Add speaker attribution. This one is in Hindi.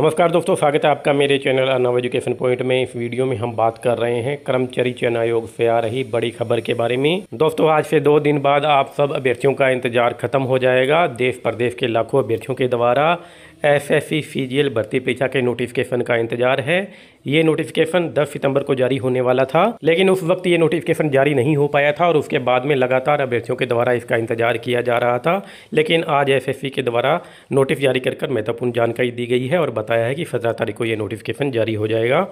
Speaker 1: नमस्कार दोस्तों स्वागत है आपका मेरे चैनल अनव एजुकेशन पॉइंट में इस वीडियो में हम बात कर रहे हैं कर्मचारी चयन आयोग से आ रही बड़ी खबर के बारे में दोस्तों आज से दो दिन बाद आप सब अभ्यर्थियों का इंतजार खत्म हो जाएगा देश प्रदेश के लाखों अभ्यर्थियों के द्वारा एसएससी सीजीएल भर्ती परीक्षा के नोटिफिकेशन का इंतजार है ये नोटिफिकेशन 10 सितंबर को जारी होने वाला था लेकिन उस वक्त ये नोटिफिकेशन जारी नहीं हो पाया था और उसके बाद में लगातार अभ्यर्थियों के द्वारा इसका इंतजार किया जा रहा था लेकिन आज एसएससी के द्वारा नोटिस जारी कर महत्वपूर्ण जानकारी दी गई है और बताया है कि सत्रह तारीख को ये नोटिफिकेशन जारी हो जाएगा